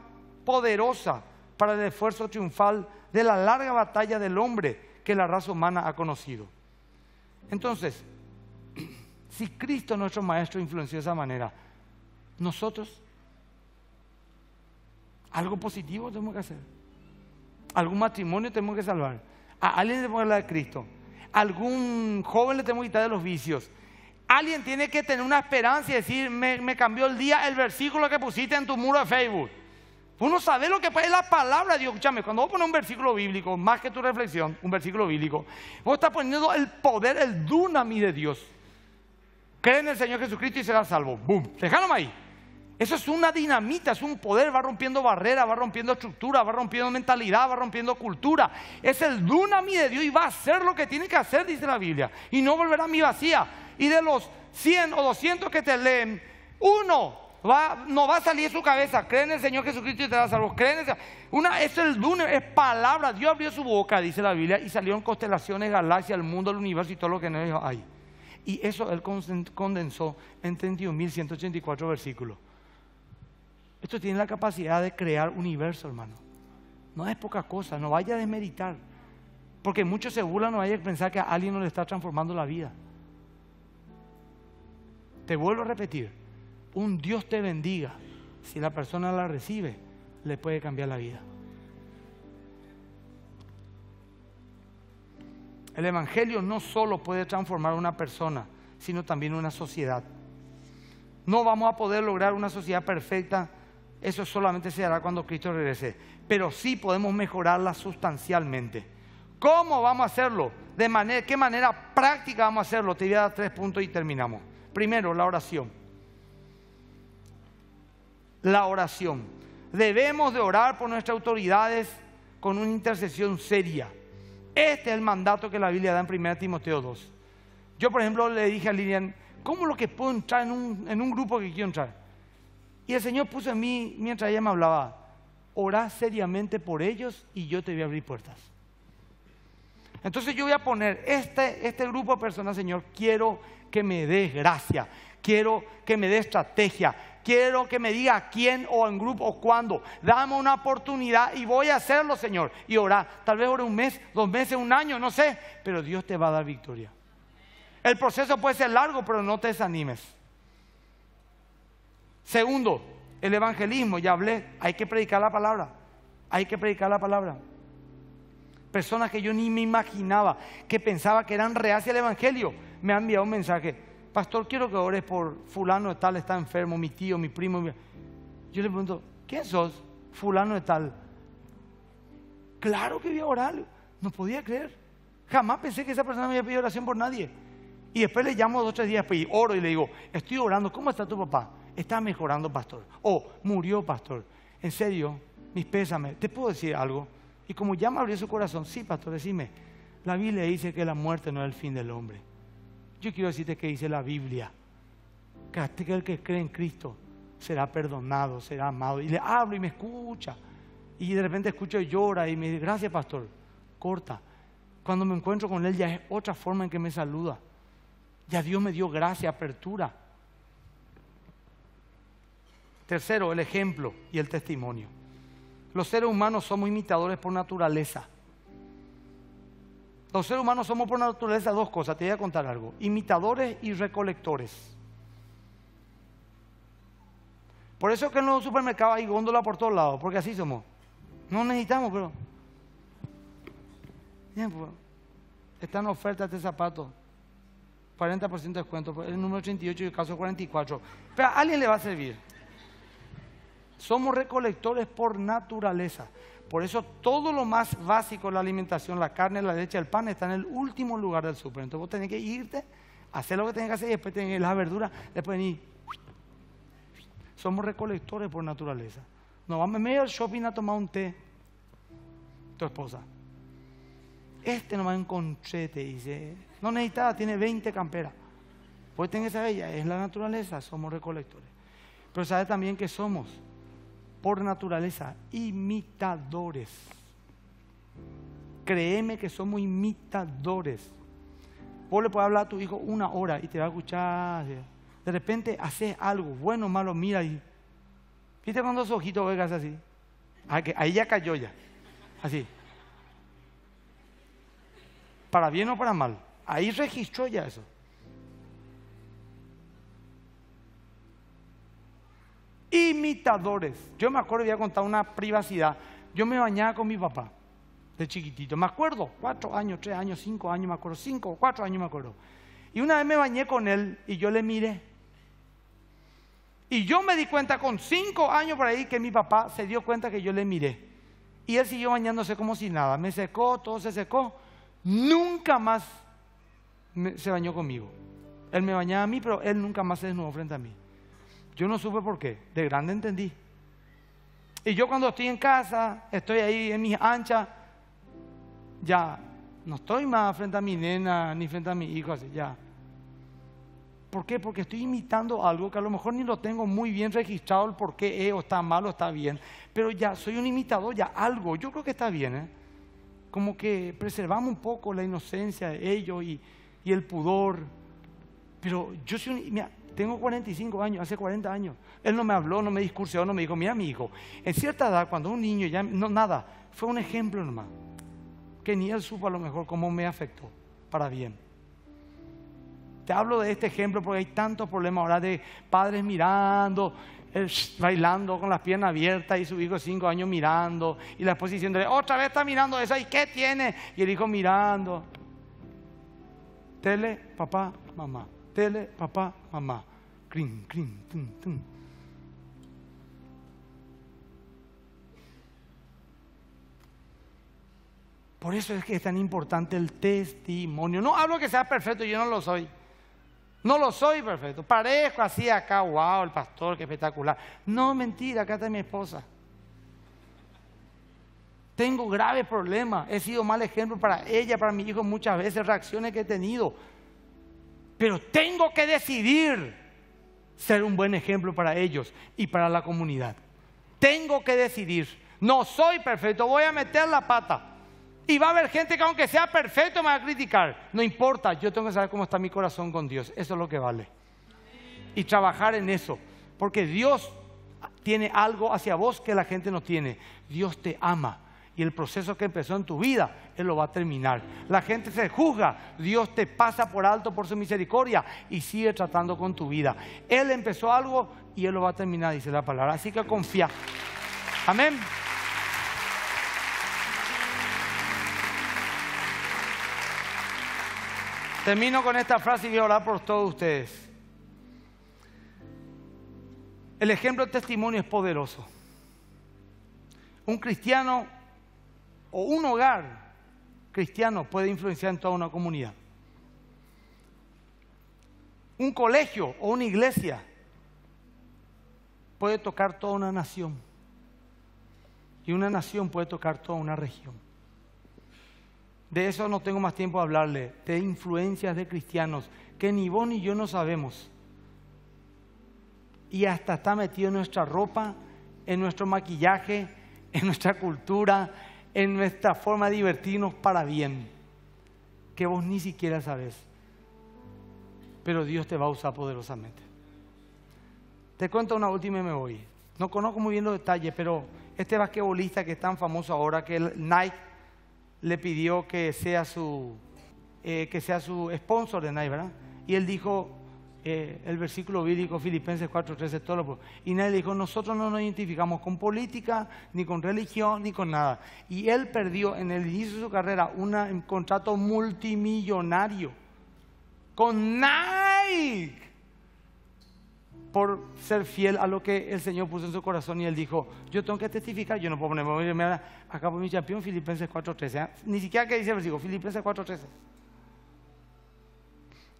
poderosa para el esfuerzo triunfal de la larga batalla del hombre que la raza humana ha conocido. Entonces, si Cristo nuestro Maestro influenció de esa manera, nosotros algo positivo tenemos que hacer. Algún matrimonio tenemos que salvar. A alguien le tenemos que hablar de Cristo. algún joven le tenemos que quitar de los vicios. Alguien tiene que tener una esperanza y decir, me, cambió el día el versículo que pusiste en tu muro de Facebook. Uno sabe lo que es la palabra de Dios. Escúchame, cuando vos pones un versículo bíblico, más que tu reflexión, un versículo bíblico, vos estás poniendo el poder, el dunami de Dios. Cree en el Señor Jesucristo y serás salvo. ¡Bum! Dejándome ahí. Eso es una dinamita, es un poder, va rompiendo barreras, va rompiendo estructura, va rompiendo mentalidad, va rompiendo cultura. Es el dunami de Dios y va a hacer lo que tiene que hacer, dice la Biblia, y no volverá a mi vacía. Y de los 100 o 200 que te leen, uno no va a salir de su cabeza, cree en el Señor Jesucristo y te da salvo, es el dunami, es palabra, Dios abrió su boca, dice la Biblia, y salieron constelaciones, galaxias, el mundo, el universo y todo lo que no hay. Y eso él condensó en 31.184 versículos. Esto tiene la capacidad de crear universo, hermano. No es poca cosa, no vaya a desmeritar. Porque muchos se burlan, no vaya a pensar que a alguien no le está transformando la vida. Te vuelvo a repetir, un Dios te bendiga. Si la persona la recibe, le puede cambiar la vida. El Evangelio no solo puede transformar a una persona, sino también una sociedad. No vamos a poder lograr una sociedad perfecta eso solamente se hará cuando Cristo regrese. Pero sí podemos mejorarla sustancialmente. ¿Cómo vamos a hacerlo? qué manera práctica vamos a hacerlo? Te voy a dar tres puntos y terminamos. Primero, la oración. La oración. Debemos de orar por nuestras autoridades con una intercesión seria. Este es el mandato que la Biblia da en 1 Timoteo 2. Yo, por ejemplo, le dije a Lilian, ¿cómo lo que puedo entrar en un, en un grupo que quiero entrar? Y el Señor puso en mí, mientras ella me hablaba, orá seriamente por ellos y yo te voy a abrir puertas. Entonces yo voy a poner este, este grupo de personas, Señor, quiero que me des gracia, quiero que me dé estrategia, quiero que me diga quién o en grupo o cuándo. Dame una oportunidad y voy a hacerlo, Señor. Y orá. tal vez ore un mes, dos meses, un año, no sé, pero Dios te va a dar victoria. El proceso puede ser largo, pero no te desanimes. Segundo, el evangelismo, ya hablé, hay que predicar la palabra. Hay que predicar la palabra. Personas que yo ni me imaginaba, que pensaba que eran reacias al evangelio, me han enviado un mensaje. Pastor, quiero que ores por fulano de tal, está enfermo, mi tío, mi primo. Yo le pregunto, ¿quién sos? Fulano de tal. Claro que voy a orar. No podía creer. Jamás pensé que esa persona me había pedido oración por nadie. Y después le llamo dos o tres días pues, y oro y le digo, estoy orando, ¿cómo está tu papá? está mejorando, pastor. Oh, murió, pastor. En serio, mis pésame, ¿Te puedo decir algo? Y como ya me abrió su corazón, sí, pastor, decime. La Biblia dice que la muerte no es el fin del hombre. Yo quiero decirte que dice la Biblia. Que aquel el que cree en Cristo será perdonado, será amado. Y le hablo y me escucha. Y de repente escucho y llora y me dice, gracias pastor, corta. Cuando me encuentro con él ya es otra forma en que me saluda. Ya Dios me dio gracia, apertura. Tercero, el ejemplo y el testimonio. Los seres humanos somos imitadores por naturaleza. Los seres humanos somos por naturaleza dos cosas, te voy a contar algo, imitadores y recolectores. Por eso es que en los supermercados hay góndola por todos lados, porque así somos. No necesitamos, pero... Bien, pues, están ofertas de este zapatos. 40% de descuento, pues, el número 88 y el caso 44. Pero a alguien le va a servir. Somos recolectores por naturaleza. Por eso todo lo más básico, la alimentación, la carne, la leche, el pan, está en el último lugar del súper. Entonces vos tenés que irte, hacer lo que tenés que hacer y después tenés las verduras, después venir. Somos recolectores por naturaleza. No vamos medio al shopping a tomar un té. Tu esposa. Este no va a encontré, te dice. No necesitaba, tiene 20 camperas. Pues tenés esa bella, es la naturaleza, somos recolectores. Pero sabes también que somos por naturaleza imitadores. Créeme que somos imitadores. Vos le puedes hablar a tu hijo una hora y te va a escuchar. De repente haces algo, bueno o malo, mira ahí. ¿Viste con dos ojitos vegas así? Ah, ahí ya cayó ya. Así. Para bien o para mal. Ahí registró ya eso. imitadores. Yo me acuerdo, voy a una privacidad. Yo me bañaba con mi papá de chiquitito. Me acuerdo, cuatro años, tres años, cinco años, me acuerdo, cinco, cuatro años me acuerdo. Y una vez me bañé con él y yo le miré. Y yo me di cuenta con cinco años por ahí que mi papá se dio cuenta que yo le miré. Y él siguió bañándose como si nada. Me secó, todo se secó. Nunca más se bañó conmigo. Él me bañaba a mí, pero él nunca más se desnudó frente a mí. Yo no supe por qué, de grande entendí. Y yo cuando estoy en casa, estoy ahí en mis anchas, ya no estoy más frente a mi nena ni frente a mi hijo, así, ya. ¿Por qué? Porque estoy imitando algo que a lo mejor ni lo tengo muy bien registrado el por qué es o está mal o está bien, pero ya soy un imitador, ya algo, yo creo que está bien, ¿eh? Como que preservamos un poco la inocencia de ellos y, el pudor, pero yo soy un... Tengo 45 años, hace 40 años. Él no me habló, no me discursió, no me dijo, mira mi hijo. En cierta edad, cuando un niño ya, no nada, fue un ejemplo nomás. Que ni él supo a lo mejor cómo me afectó para bien. Te hablo de este ejemplo porque hay tantos problemas ahora de padres mirando, eh, bailando con las piernas abiertas y su hijo 5 años mirando y la esposa diciéndole, otra vez está mirando eso y qué tiene y el hijo mirando. Tele, papá, mamá. ...dele papá, mamá. Crin, crin, tum, tum. Por eso es que es tan importante el testimonio. No hablo que sea perfecto, yo no lo soy. No lo soy perfecto. Parezco así acá, wow, el pastor, qué espectacular. No, mentira, acá está mi esposa. Tengo graves problemas. He sido mal ejemplo para ella, para mi hijo muchas veces, reacciones que he tenido pero tengo que decidir ser un buen ejemplo para ellos y para la comunidad. Tengo que decidir. No soy perfecto, voy a meter la pata. Y va a haber gente que aunque sea perfecto me va a criticar. No importa, yo tengo que saber cómo está mi corazón con Dios. Eso es lo que vale. Y trabajar en eso. Porque Dios tiene algo hacia vos que la gente no tiene. Dios te ama y el proceso que empezó en tu vida, Él lo va a terminar. La gente se juzga, Dios te pasa por alto por su misericordia y sigue tratando con tu vida. Él empezó algo y Él lo va a terminar, dice la palabra. Así que confía. Amén. Termino con esta frase y voy a orar por todos ustedes. El ejemplo de testimonio es poderoso. Un cristiano o un hogar cristiano puede influenciar en toda una comunidad. Un colegio o una iglesia puede tocar toda una nación. Y una nación puede tocar toda una región. De eso no tengo más tiempo de hablarle, de influencias de cristianos que ni vos ni yo no sabemos. Y hasta está metido en nuestra ropa, en nuestro maquillaje, en nuestra cultura, en nuestra forma de divertirnos para bien, que vos ni siquiera sabes. Pero Dios te va a usar poderosamente. Te cuento una última y me voy. No conozco muy bien los detalles, pero este basquetbolista que es tan famoso ahora, que el Nike le pidió que sea su, eh, que sea su sponsor de Nike, ¿verdad? Y él dijo, eh, el versículo bíblico Filipenses 4:13, todo Y nadie dijo, nosotros no nos identificamos con política, ni con religión, ni con nada. Y él perdió en el inicio de su carrera un contrato multimillonario con Nike por ser fiel a lo que el Señor puso en su corazón y él dijo, yo tengo que testificar, yo no puedo ponerme, acá por mi campeón Filipenses 4.13, ¿eh? ni siquiera que dice el versículo, Filipenses 4.13.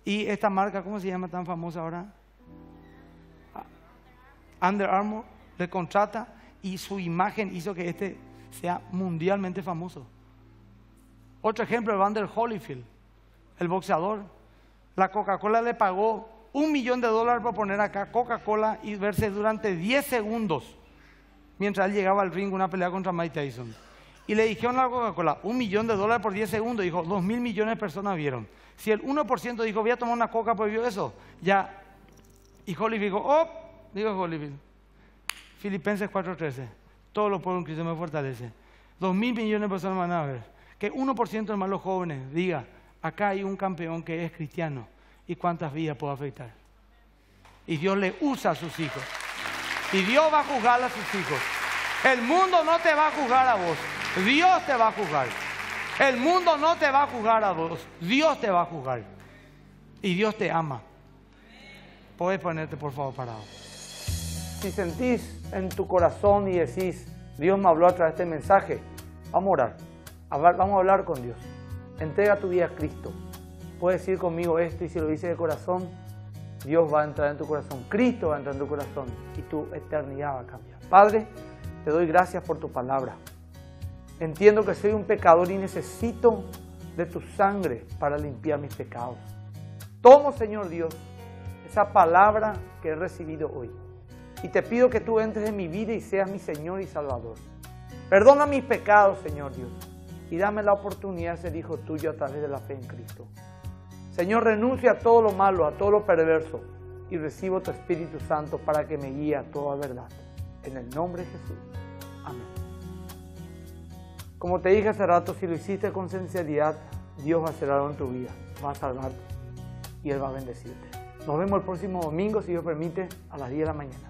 Y esta marca, ¿cómo se llama tan famosa ahora? Ah, Under Armour le contrata y su imagen hizo que este sea mundialmente famoso. Otro ejemplo, el Vander Holyfield, el boxeador. La Coca-Cola le pagó un millón de dólares por poner acá Coca-Cola y verse durante 10 segundos mientras él llegaba al ring una pelea contra Mike Tyson y le dijeron a la Coca-Cola, un millón de dólares por 10 segundos, dijo, dos mil millones de personas vieron. Si el 1% dijo, voy a tomar una coca porque vio eso, ya. Y Hollywood dijo, oh, dijo Hollywood, Filipenses 4.13, todos los pueblos en Cristo me fortalece. Dos mil millones de personas van a ver. Que 1% de más los jóvenes diga, acá hay un campeón que es cristiano y cuántas vidas puedo afectar. Y Dios le usa a sus hijos. Y Dios va a juzgar a sus hijos. El mundo no te va a juzgar a vos. Dios te va a juzgar. El mundo no te va a juzgar a vos. Dios te va a juzgar. Y Dios te ama. Puedes ponerte, por favor, parado. Si sentís en tu corazón y decís, Dios me habló a través de este mensaje, vamos a orar. Vamos a hablar con Dios. Entrega tu vida a Cristo. Puedes decir conmigo esto y si lo dices de corazón, Dios va a entrar en tu corazón, Cristo va a entrar en tu corazón y tu eternidad va a cambiar. Padre, te doy gracias por tu palabra. Entiendo que soy un pecador y necesito de tu sangre para limpiar mis pecados. Tomo, Señor Dios, esa palabra que he recibido hoy. Y te pido que tú entres en mi vida y seas mi Señor y Salvador. Perdona mis pecados, Señor Dios. Y dame la oportunidad, ser Hijo tuyo, a través de la fe en Cristo. Señor, renuncia a todo lo malo, a todo lo perverso. Y recibo tu Espíritu Santo para que me guíe a toda verdad. En el nombre de Jesús. Amén. Como te dije hace rato, si lo hiciste con sinceridad, Dios va a hacer algo en tu vida, va a salvarte y Él va a bendecirte. Nos vemos el próximo domingo, si Dios permite, a las 10 de la mañana.